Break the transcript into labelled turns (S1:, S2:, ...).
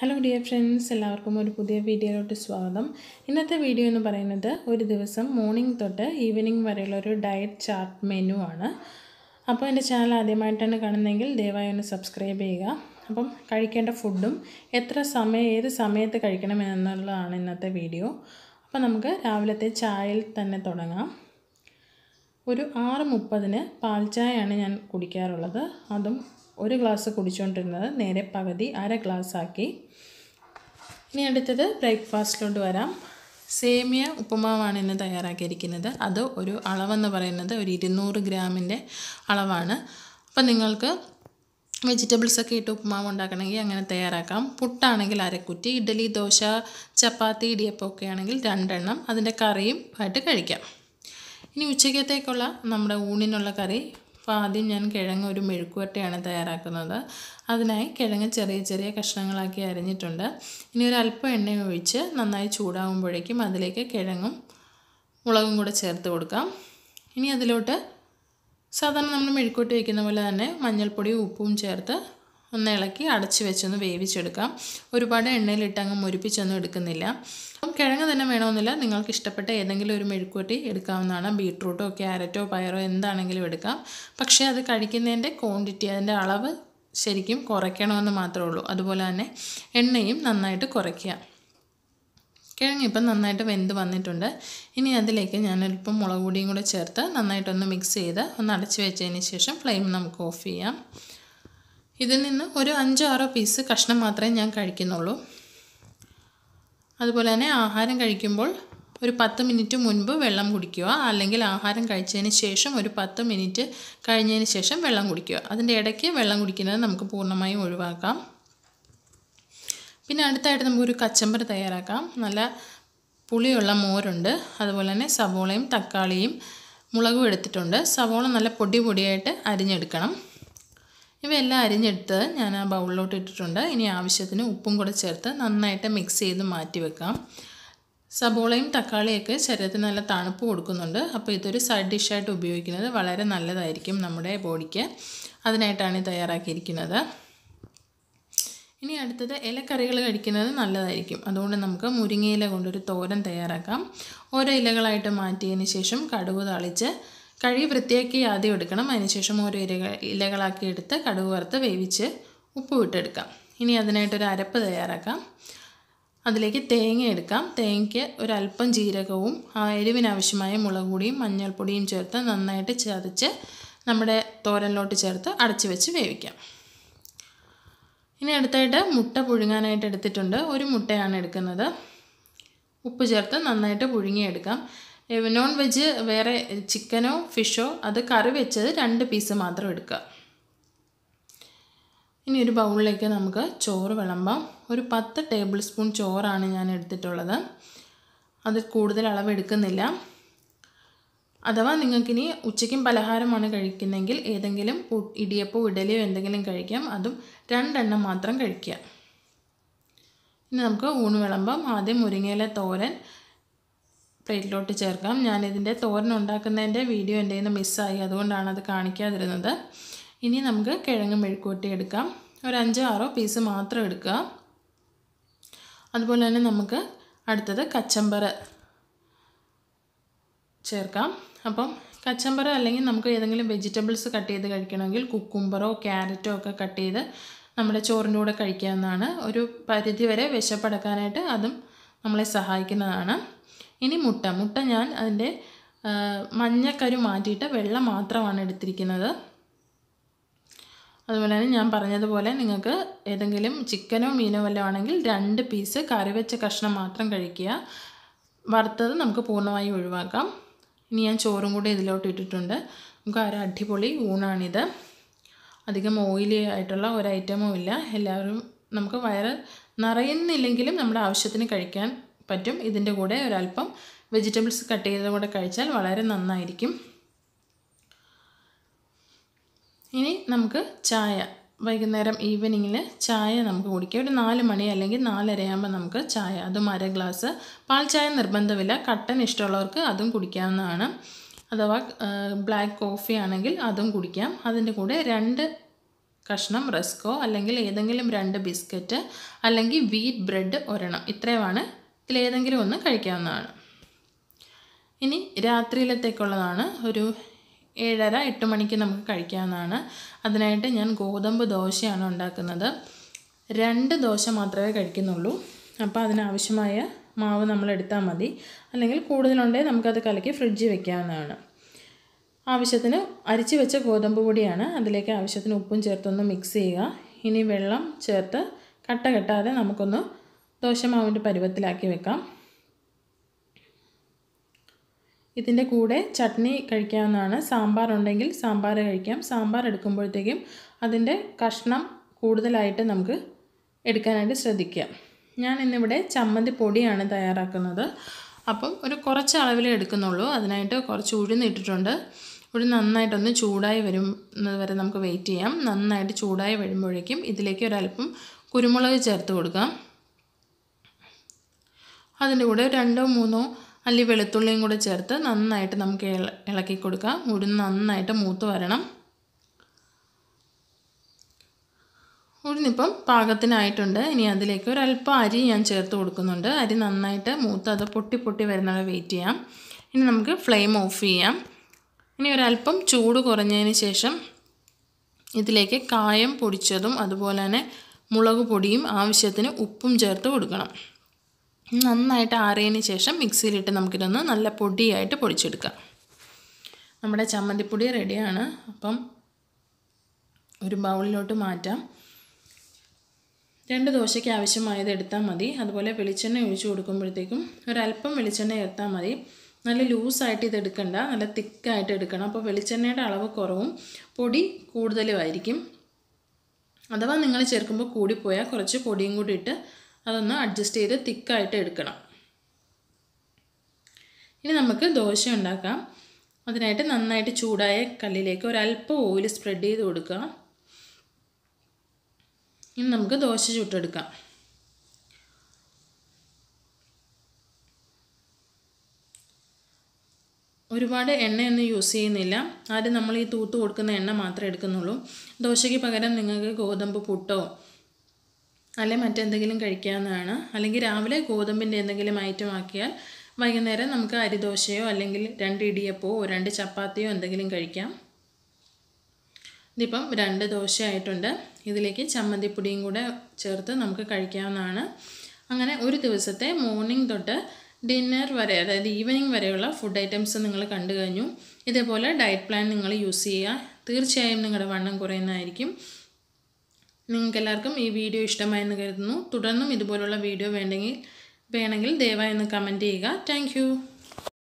S1: hello dear friends എല്ലാവർക്കും ഒരു പുതിയ വീഡിയോയിലോട്ട് സ്വാഗതം ഇന്നത്തെ വീഡിയോ എന്ന് പറയുന്നത് ഒരു ദിവസം മോർണിംഗ് തൊട്ട് ഈവനിങ് വരെയുള്ള ഒരു ഡയറ്റ് ചാർട്ട് മെനു ആണ് അപ്പോൾ എൻ്റെ ചാനൽ ആദ്യമായിട്ടാണ് കാണുന്നതെങ്കിൽ ദയവായി ഒന്ന് സബ്സ്ക്രൈബ് ചെയ്യുക അപ്പം കഴിക്കേണ്ട ഫുഡും എത്ര സമയം ഏത് സമയത്ത് കഴിക്കണം എന്നുള്ളതാണ് ഇന്നത്തെ വീഡിയോ അപ്പോൾ നമുക്ക് രാവിലത്തെ ചായയിൽ തന്നെ തുടങ്ങാം ഒരു ആറ് മുപ്പതിന് പാൽച്ചായയാണ് ഞാൻ കുടിക്കാറുള്ളത് അതും ഒരു ഗ്ലാസ് കുടിച്ചുകൊണ്ടിരുന്നത് നേരെ പകുതി അര ഗ്ലാസ് ആക്കി ഇനി അടുത്തത് ബ്രേക്ക്ഫാസ്റ്റിലോട്ട് വരാം സേമിയ ഉപ്പുമാവാണ് ഇന്ന് തയ്യാറാക്കിയിരിക്കുന്നത് അത് ഒരു അളവെന്ന് പറയുന്നത് ഒരു ഇരുന്നൂറ് ഗ്രാമിൻ്റെ അളവാണ് അപ്പം നിങ്ങൾക്ക് വെജിറ്റബിൾസ് ഒക്കെ ഇട്ട് ഉപ്പുമാവ് ഉണ്ടാക്കണമെങ്കിൽ അങ്ങനെ തയ്യാറാക്കാം പുട്ടാണെങ്കിൽ അരക്കുറ്റി ഇഡ്ഡലി ദോശ ചപ്പാത്തി ഇടിയപ്പം ഒക്കെ ആണെങ്കിൽ രണ്ടെണ്ണം അതിൻ്റെ കറിയും ആയിട്ട് കഴിക്കാം ഇനി ഉച്ചയ്ക്കത്തേക്കുള്ള നമ്മുടെ ഊണിനുള്ള കറി അപ്പോൾ ആദ്യം ഞാൻ കിഴങ്ങ് ഒരു മെഴുക്കുവട്ടയാണ് തയ്യാറാക്കുന്നത് അതിനായി കിഴങ്ങ് ചെറിയ ചെറിയ കഷ്ണങ്ങളാക്കി അരിഞ്ഞിട്ടുണ്ട് ഇനി ഒരു അല്പം എണ്ണ ഒഴിച്ച് നന്നായി ചൂടാകുമ്പോഴേക്കും അതിലേക്ക് കിഴങ്ങും മുളകും കൂടെ ചേർത്ത് കൊടുക്കാം ഇനി അതിലോട്ട് സാധാരണ നമ്മൾ മെഴുക്കൂട്ടി വയ്ക്കുന്ന പോലെ തന്നെ മഞ്ഞൾപ്പൊടിയും ഉപ്പും ചേർത്ത് ഒന്ന് ഇളക്കി അടച്ചു വെച്ചൊന്ന് വേവിച്ചെടുക്കാം ഒരുപാട് എണ്ണയിലിട്ട് അങ്ങ് മുരിപ്പിച്ചൊന്നും എടുക്കുന്നില്ല അപ്പം കിഴങ്ങ് തന്നെ വേണമെന്നില്ല നിങ്ങൾക്ക് ഇഷ്ടപ്പെട്ട ഏതെങ്കിലും ഒരു മെഴുക്കുവട്ടി എടുക്കാവുന്നതാണ് ബീട്രൂട്ടോ ക്യാരറ്റോ പയറോ എന്താണെങ്കിലും എടുക്കാം പക്ഷേ അത് കഴിക്കുന്നതിൻ്റെ ക്വാണ്ടിറ്റി അതിൻ്റെ അളവ് ശരിക്കും കുറയ്ക്കണമെന്ന് മാത്രമേ ഉള്ളൂ അതുപോലെ തന്നെ എണ്ണയും നന്നായിട്ട് കുറയ്ക്കുക കിഴങ്ങ് ഇപ്പം നന്നായിട്ട് വെന്ത് വന്നിട്ടുണ്ട് ഇനി അതിലേക്ക് ഞാൻ അല്പം മുളക് പൊടിയും കൂടെ ചേർത്ത് നന്നായിട്ടൊന്ന് മിക്സ് ചെയ്ത് ഒന്ന് അടച്ചു വെച്ചതിന് ശേഷം ഫ്ലെയിം നമുക്ക് ഓഫ് ചെയ്യാം ഇതിൽ നിന്ന് ഒരു അഞ്ചോ ആറോ പീസ് കഷ്ണം മാത്രമേ ഞാൻ കഴിക്കുന്നുള്ളൂ അതുപോലെ തന്നെ ആഹാരം കഴിക്കുമ്പോൾ ഒരു പത്ത് മിനിറ്റ് മുൻപ് വെള്ളം കുടിക്കുക അല്ലെങ്കിൽ ആഹാരം കഴിച്ചതിന് ശേഷം ഒരു പത്ത് മിനിറ്റ് കഴിഞ്ഞതിന് ശേഷം വെള്ളം കുടിക്കുക അതിൻ്റെ ഇടയ്ക്ക് വെള്ളം കുടിക്കുന്നത് നമുക്ക് പൂർണ്ണമായും ഒഴിവാക്കാം പിന്നെ അടുത്തായിട്ട് നമുക്കൊരു കച്ചമ്പർ തയ്യാറാക്കാം നല്ല പുളിയുള്ള മോരുണ്ട് അതുപോലെ തന്നെ സവോളയും തക്കാളിയും മുളകും എടുത്തിട്ടുണ്ട് സവോള നല്ല പൊടി പൊടിയായിട്ട് അരിഞ്ഞെടുക്കണം ഇവയെല്ലാം അരിഞ്ഞെടുത്ത് ഞാൻ ആ ബൗളിലോട്ട് ഇട്ടിട്ടുണ്ട് ഇനി ആവശ്യത്തിന് ഉപ്പും കൂടെ ചേർത്ത് നന്നായിട്ട് മിക്സ് ചെയ്ത് മാറ്റി വെക്കാം സബോളയും തക്കാളിയൊക്കെ ശരീരത്തിന് നല്ല തണുപ്പ് കൊടുക്കുന്നുണ്ട് അപ്പോൾ ഇതൊരു സൈഡ് ഡിഷായിട്ട് ഉപയോഗിക്കുന്നത് വളരെ നല്ലതായിരിക്കും നമ്മുടെ ബോഡിക്ക് അതിനായിട്ടാണ് തയ്യാറാക്കിയിരിക്കുന്നത് ഇനി അടുത്തത് ഇലക്കറികൾ കഴിക്കുന്നത് നല്ലതായിരിക്കും അതുകൊണ്ട് നമുക്ക് മുരിങ്ങയില കൊണ്ടൊരു തോരൻ തയ്യാറാക്കാം ഓരോ ഇലകളായിട്ട് മാറ്റിയതിന് ശേഷം കടുക് തളിച്ച് കഴുകി വൃത്തിയാക്കി ആദ്യം എടുക്കണം അതിനുശേഷം ഓരോ ഇരകൾ ഇലകളാക്കി എടുത്ത് കടുക് വറുത്ത് വേവിച്ച് ഉപ്പ് വിട്ടെടുക്കാം ഇനി അതിനായിട്ടൊരു അരപ്പ് തയ്യാറാക്കാം അതിലേക്ക് തേങ്ങ എടുക്കാം തേങ്ങയ്ക്ക് ഒരല്പം ജീരകവും ആ എരിവിനാവശ്യമായ മുളക് പൊടിയും മഞ്ഞൾപ്പൊടിയും ചേർത്ത് നന്നായിട്ട് ചതച്ച് നമ്മുടെ തോരനിലോട്ട് ചേർത്ത് അടച്ചു വെച്ച് വേവിക്കാം ഇനി അടുത്തായിട്ട് മുട്ട പുഴുങ്ങാനായിട്ട് എടുത്തിട്ടുണ്ട് ഒരു മുട്ടയാണ് എടുക്കുന്നത് ഉപ്പ് ചേർത്ത് നന്നായിട്ട് പുഴുങ്ങിയെടുക്കാം നോൺ വെജ് വേറെ ചിക്കനോ ഫിഷോ അത് കറി വെച്ചത് രണ്ട് പീസ് മാത്രം എടുക്കുക ഇനി ഒരു ബൗളിലേക്ക് നമുക്ക് ചോറ് വിളമ്പാം ഒരു പത്ത് ടേബിൾ സ്പൂൺ ചോറാണ് ഞാൻ എടുത്തിട്ടുള്ളത് അത് കൂടുതൽ അളവ് എടുക്കുന്നില്ല അഥവാ നിങ്ങൾക്കിനി ഉച്ചയ്ക്കും പലഹാരമാണ് കഴിക്കുന്നതെങ്കിൽ ഏതെങ്കിലും ഇടിയപ്പോ ഇഡലിയോ എന്തെങ്കിലും കഴിക്കാം അതും രണ്ടെണ്ണം മാത്രം കഴിക്കുക ഇനി നമുക്ക് ഊണ് വിളമ്പാം ആദ്യം മുരിങ്ങയില തോരൻ പ്ലേറ്റിലോട്ട് ചേർക്കാം ഞാനിതിൻ്റെ തോരൻ ഉണ്ടാക്കുന്നതിൻ്റെ വീഡിയോ എൻ്റെ നിന്ന് മിസ്സായി അതുകൊണ്ടാണ് അത് കാണിക്കാതിരുന്നത് ഇനി നമുക്ക് കിഴങ്ങ് മെഴുക്കൂട്ടി എടുക്കാം ഒരു അഞ്ചോ ആറോ പീസ് മാത്രം എടുക്കുക അതുപോലെ തന്നെ നമുക്ക് അടുത്തത് കച്ചമ്പറ് ചേർക്കാം അപ്പം കച്ചമ്പറ് അല്ലെങ്കിൽ നമുക്ക് ഏതെങ്കിലും വെജിറ്റബിൾസ് കട്ട് ചെയ്ത് കഴിക്കണമെങ്കിൽ കുക്കുംബറോ ക്യാരറ്റോ ഒക്കെ കട്ട് ചെയ്ത് നമ്മുടെ ചോറിൻ്റെ കൂടെ കഴിക്കാവുന്നതാണ് ഒരു പരിധിവരെ വിശപ്പടക്കാനായിട്ട് അതും നമ്മളെ സഹായിക്കുന്നതാണ് ഇനി മുട്ട മുട്ട ഞാൻ അതിൻ്റെ മഞ്ഞക്കരു മാറ്റിയിട്ട് വെള്ളം മാത്രമാണ് എടുത്തിരിക്കുന്നത് അതുപോലെ തന്നെ ഞാൻ പറഞ്ഞതുപോലെ നിങ്ങൾക്ക് ഏതെങ്കിലും ചിക്കനോ മീനോ വല്ലതും ആണെങ്കിൽ രണ്ട് പീസ് കറിവെച്ച കഷ്ണം മാത്രം കഴിക്കുക വറുത്തത് നമുക്ക് പൂർണ്ണമായി ഒഴിവാക്കാം ഇനി ഞാൻ ചോറും കൂടി ഇതിലോട്ട് ഇട്ടിട്ടുണ്ട് നമുക്ക് ഒരു അടിപൊളി ഊണാണിത് അധികം ഓയിലി ആയിട്ടുള്ള ഒരു ഐറ്റമും ഇല്ല എല്ലാവരും നമുക്ക് വയറ് നിറയുന്നില്ലെങ്കിലും നമ്മുടെ ആവശ്യത്തിന് കഴിക്കാൻ പറ്റും ഇതിൻ്റെ കൂടെ ഒരല്പം വെജിറ്റബിൾസ് കട്ട് ചെയ്തത് കൂടെ കഴിച്ചാൽ വളരെ നന്നായിരിക്കും ഇനി നമുക്ക് ചായ വൈകുന്നേരം ഈവനിങ്ങിൽ ചായ നമുക്ക് കുടിക്കാം ഒരു നാല് മണി അല്ലെങ്കിൽ നാലരയാകുമ്പോൾ നമുക്ക് ചായ അതും അര ഗ്ലാസ് പാൽ ചായ നിർബന്ധമില്ല കട്ടൻ ഇഷ്ടമുള്ളവർക്ക് അതും കുടിക്കാവുന്നതാണ് അഥവാ ബ്ലാക്ക് കോഫി ആണെങ്കിൽ അതും കുടിക്കാം അതിൻ്റെ കൂടെ രണ്ട് കഷ്ണം റെസ്കോ അല്ലെങ്കിൽ ഏതെങ്കിലും രണ്ട് ബിസ്ക്കറ്റ് അല്ലെങ്കിൽ വീറ്റ് ബ്രെഡ് ഒരെണ്ണം ഇത്രയുമാണ് ഇതിലേതെങ്കിലും ഒന്ന് കഴിക്കാവുന്നതാണ് ഇനി രാത്രിയിലത്തേക്കുള്ളതാണ് ഒരു ഏഴര എട്ട് മണിക്ക് നമുക്ക് കഴിക്കാവുന്നതാണ് അതിനായിട്ട് ഞാൻ ഗോതമ്പ് ദോശയാണ് ഉണ്ടാക്കുന്നത് രണ്ട് ദോശ മാത്രമേ കഴിക്കുന്നുള്ളൂ അപ്പോൾ അതിനാവശ്യമായ മാവ് നമ്മൾ എടുത്താൽ മതി അല്ലെങ്കിൽ കൂടുതലുണ്ടെങ്കിൽ നമുക്കത് കലക്കി ഫ്രിഡ്ജിൽ വെക്കാവുന്നതാണ് ആവശ്യത്തിന് അരിച്ച് വെച്ച ഗോതമ്പ് പൊടിയാണ് അതിലേക്ക് ആവശ്യത്തിന് ഉപ്പും ചേർത്തൊന്ന് മിക്സ് ചെയ്യുക ഇനി വെള്ളം ചേർത്ത് കട്ട കെട്ടാതെ നമുക്കൊന്ന് ദോശമാവിൻ്റെ പരുവത്തിലാക്കി വെക്കാം ഇതിൻ്റെ കൂടെ ചട്നി കഴിക്കാവുന്നതാണ് സാമ്പാർ ഉണ്ടെങ്കിൽ സാമ്പാർ കഴിക്കാം സാമ്പാർ എടുക്കുമ്പോഴത്തേക്കും അതിൻ്റെ കഷ്ണം കൂടുതലായിട്ട് നമുക്ക് എടുക്കാനായിട്ട് ശ്രദ്ധിക്കാം ഞാൻ ഇന്നിവിടെ ചമ്മന്തി പൊടിയാണ് തയ്യാറാക്കുന്നത് അപ്പം ഒരു കുറച്ച് അളവിൽ എടുക്കുന്നുള്ളൂ അതിനായിട്ട് കുറച്ച് ഉഴുന്നിട്ടിട്ടുണ്ട് ഒരു നന്നായിട്ടൊന്ന് ചൂടായി വരുന്നത് വരെ നമുക്ക് വെയിറ്റ് ചെയ്യാം നന്നായിട്ട് ചൂടായി വരുമ്പോഴേക്കും ഇതിലേക്ക് ഒരൽപ്പം കുരുമുളക് ചേർത്ത് കൊടുക്കാം അതിൻ്റെ കൂടെ രണ്ടോ മൂന്നോ അല്ലി വെളുത്തുള്ളിയും കൂടെ ചേർത്ത് നന്നായിട്ട് നമുക്ക് ഇളക്കി കൊടുക്കാം ഉഴുന്ന് നന്നായിട്ട് മൂത്ത് വരണം ഉഴുന്നിപ്പം പാകത്തിനായിട്ടുണ്ട് ഇനി അതിലേക്ക് ഒരല്പം അരി ഞാൻ ചേർത്ത് കൊടുക്കുന്നുണ്ട് അരി നന്നായിട്ട് മൂത്ത് അത് പൊട്ടി പൊട്ടി വരുന്നത് വെയിറ്റ് ചെയ്യാം ഇനി നമുക്ക് ഫ്ലെയിം ഓഫ് ചെയ്യാം ഇനി ഒരല്പം ചൂട് കുറഞ്ഞതിന് ശേഷം ഇതിലേക്ക് കായം പൊടിച്ചതും അതുപോലെ തന്നെ മുളക് പൊടിയും ആവശ്യത്തിന് ഉപ്പും ചേർത്ത് കൊടുക്കണം നന്നായിട്ട് ആറിയതിന് ശേഷം മിക്സിയിലിട്ട് നമുക്കിതൊന്ന് നല്ല പൊടിയായിട്ട് പൊടിച്ചെടുക്കാം നമ്മുടെ ചമ്മന്തിപ്പൊടി റെഡിയാണ് അപ്പം ഒരു ബൗളിലോട്ട് മാറ്റാം രണ്ട് ദോശയ്ക്ക് ആവശ്യമായത് എടുത്താൽ മതി അതുപോലെ വെളിച്ചെണ്ണ ഒഴിച്ചു കൊടുക്കുമ്പോഴത്തേക്കും ഒരല്പം വെളിച്ചെണ്ണ എടുത്താൽ മതി നല്ല ലൂസായിട്ട് ഇത് എടുക്കണ്ട നല്ല തിക്കായിട്ട് എടുക്കണം അപ്പോൾ വെളിച്ചെണ്ണയുടെ അളവ് കുറവും പൊടി കൂടുതലുമായിരിക്കും അഥവാ നിങ്ങൾ ചേർക്കുമ്പോൾ കൂടിപ്പോയാൽ കുറച്ച് പൊടിയും കൂടി ഇട്ട് അതൊന്ന് അഡ്ജസ്റ്റ് ചെയ്ത് തിക്കായിട്ട് എടുക്കണം ഇനി നമുക്ക് ദോശ ഉണ്ടാക്കാം അതിനായിട്ട് നന്നായിട്ട് ചൂടായ കല്ലിലേക്ക് ഒരല്പം ഓയിൽ സ്പ്രെഡ് ചെയ്ത് കൊടുക്കുക ഇനി നമുക്ക് ദോശ ചുട്ടെടുക്കാം ഒരുപാട് എണ്ണയൊന്നും യൂസ് ചെയ്യുന്നില്ല ആദ്യം നമ്മൾ ഈ തൂത്ത് കൊടുക്കുന്ന എണ്ണ മാത്രമേ എടുക്കുന്നുള്ളൂ ദോശയ്ക്ക് പകരം നിങ്ങൾക്ക് ഗോതമ്പ് പുട്ടോ അല്ലെങ്കിൽ മറ്റെന്തെങ്കിലും കഴിക്കാവുന്നതാണ് അല്ലെങ്കിൽ രാവിലെ ഗോതമ്പിൻ്റെ എന്തെങ്കിലും ഐറ്റം ആക്കിയാൽ വൈകുന്നേരം നമുക്ക് അരിദോശയോ അല്ലെങ്കിൽ രണ്ട് ഇടിയപ്പോ രണ്ട് ചപ്പാത്തിയോ എന്തെങ്കിലും കഴിക്കാം ഇതിപ്പം രണ്ട് ദോശയായിട്ടുണ്ട് ഇതിലേക്ക് ചമ്മന്തിപ്പൊടിയും കൂടെ ചേർത്ത് നമുക്ക് കഴിക്കാവുന്നതാണ് അങ്ങനെ ഒരു ദിവസത്തെ മോർണിംഗ് തൊട്ട് ഡിന്നർ വരെ അതായത് ഈവനിങ് വരെയുള്ള ഫുഡ് ഐറ്റംസ് നിങ്ങൾ കണ്ടു കഴിഞ്ഞു ഇതേപോലെ ഡയറ്റ് പ്ലാൻ നിങ്ങൾ യൂസ് ചെയ്യുക തീർച്ചയായും നിങ്ങളുടെ വണ്ണം കുറയുന്നതായിരിക്കും നിങ്ങൾക്ക് എല്ലാവർക്കും ഈ വീഡിയോ ഇഷ്ടമായെന്ന് കരുതുന്നു തുടർന്നും ഇതുപോലുള്ള വീഡിയോ വേണ്ടെങ്കിൽ വേണമെങ്കിൽ ദയവായി ഒന്ന് കമൻറ്റ് ചെയ്യുക താങ്ക്